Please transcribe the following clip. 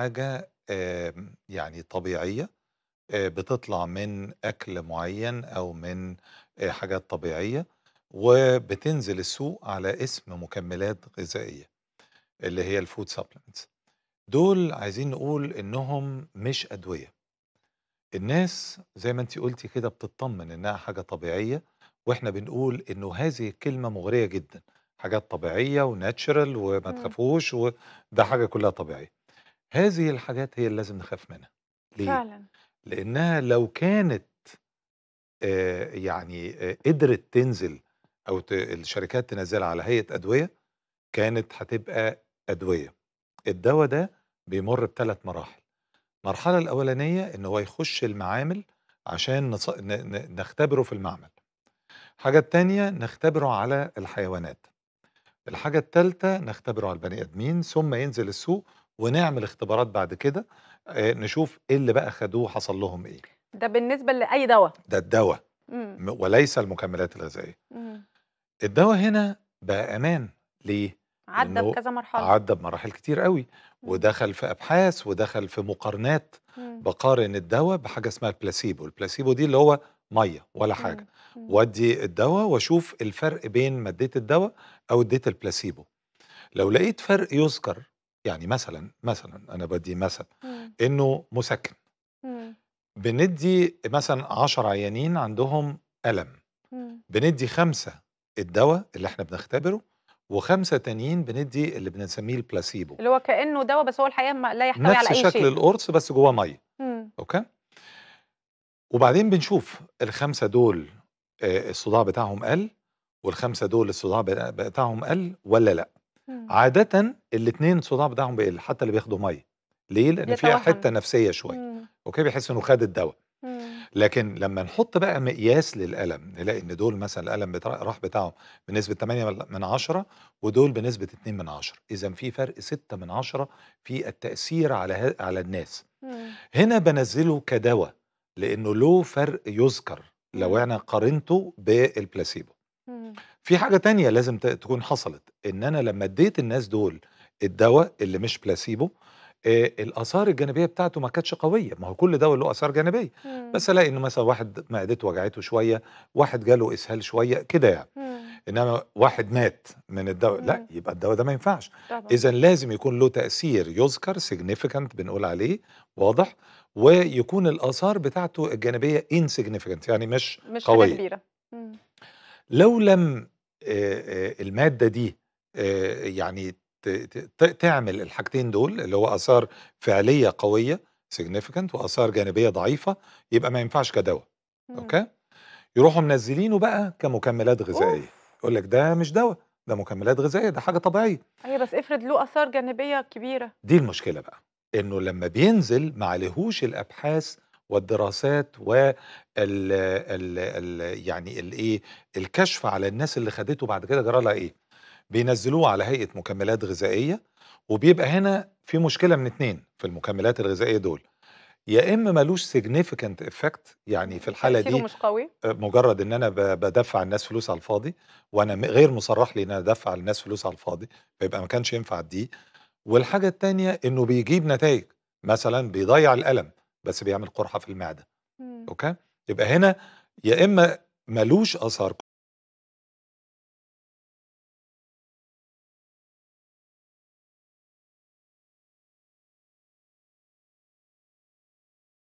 حاجة آمم، يعني طبيعية آه، بتطلع من أكل معين أو من آه، حاجات طبيعية، وبتنزل السوق على اسم مكملات غذائية، اللي هي الفود supplements دول عايزين نقول إنهم مش أدوية. الناس زي ما أنتِ قلتي كده بتطمن إنها حاجة طبيعية، وإحنا بنقول إنه هذه الكلمة مغرية جدًا، حاجات طبيعية وناتشرال وما إمم. تخافوش وده حاجة كلها طبيعية. هذه الحاجات هي اللي لازم نخاف منها ليه؟ فعلا لأنها لو كانت آه يعني آه قدرت تنزل أو الشركات تنزلها على هيئة أدوية كانت هتبقى أدوية الدواء ده بيمر بثلاث مراحل المرحلة الأولانية إن هو يخش المعامل عشان نص... ن... نختبره في المعمل الحاجة التانية نختبره على الحيوانات الحاجة التالتة نختبره على البني آدمين ثم ينزل السوق ونعمل اختبارات بعد كده آه، نشوف ايه اللي بقى خدوه حصل لهم ايه ده بالنسبه لاي دواء ده الدواء وليس المكملات الغذائيه الدواء هنا بقى امان ليه عدى بكذا مرحله عدى بمراحل كتير قوي ودخل في ابحاث ودخل في مقارنات بقارن الدواء بحاجه اسمها البلاسيبو البلاسيبو دي اللي هو ميه ولا حاجه ودي الدواء واشوف الفرق بين ما اديت الدواء او اديت البلاسيبو لو لقيت فرق يذكر يعني مثلا مثلا انا بدي مثل إمم. انه مسكن إمم. بندي مثلا 10 عيانين عندهم الم إمم. بندي خمسه الدواء اللي احنا بنختبره وخمسه تانيين بندي اللي بنسميه البلاسيبو اللي هو كانه دواء بس هو الحقيقه لا يحتوي على اي شيء نفس شكل القرص بس جواه ميه اوكي وبعدين بنشوف الخمسه دول آه، الصداع بتاعهم قل والخمسه دول الصداع بتاعهم قل ولا لا عاده الاثنين الصداع بتاعهم بيقل حتى اللي بياخدوا ميه ليه لان فيها حته نفسيه شويه اوكي بيحس انه خد الدواء لكن لما نحط بقى مقياس للألم نلاقي إن دول مثلا الألم راح بتاعهم بنسبة 8 من 10 ودول بنسبة 2 من 10 إذا في فرق 6 من 10 في التأثير على على الناس مم. هنا بنزله كدواء لأنه له فرق يذكر لو أنا قارنته بالبلاسيبو في حاجة تانية لازم تكون حصلت، إن أنا لمّا ادّيت الناس دول الدواء اللي مش بلاسيبو آآ الآثار الجانبية بتاعته ما كانتش قوية، ما هو كل دواء له آثار جانبية، بس ألاقي إنه مثلًا واحد معدته وجعته شوية، واحد جاله إسهال شوية، كده يعني. مم. إنما واحد مات من الدواء لأ، يبقى الدواء ده ما ينفعش، إذًا لازم يكون له تأثير يُذكر سيجنيفيكانت بنقول عليه واضح، ويكون الآثار بتاعته الجانبية insignificant يعني مش مش قويه قوية. كبيرة. لو لم الماده دي يعني تعمل الحاجتين دول اللي هو اثار فعليه قويه سيجنفكت واثار جانبيه ضعيفه يبقى ما ينفعش كدواء اوكي يروحوا منزلينه بقى كمكملات غذائيه يقول لك ده مش دواء ده مكملات غذائيه ده حاجه طبيعيه ايوه بس افرض له اثار جانبيه كبيره دي المشكله بقى انه لما بينزل ما عليهوش الابحاث والدراسات و ال ال يعني الايه الكشف على الناس اللي خدته بعد كده جرى لها ايه بينزلوه على هيئه مكملات غذائيه وبيبقى هنا في مشكله من اتنين في المكملات الغذائيه دول يا اما ملوش سيجنيفيكانت افكت يعني في الحاله دي مش قوي آه، مجرد ان انا بدفع الناس فلوس على الفاضي وانا غير مصرح لي ان انا ادفع الناس فلوس على الفاضي فيبقى ما كانش ينفع دي والحاجه الثانيه انه بيجيب نتائج مثلا بيضيع الالم بس بيعمل قرحه في المعده اوكي يبقى هنا يا اما ملوش اثار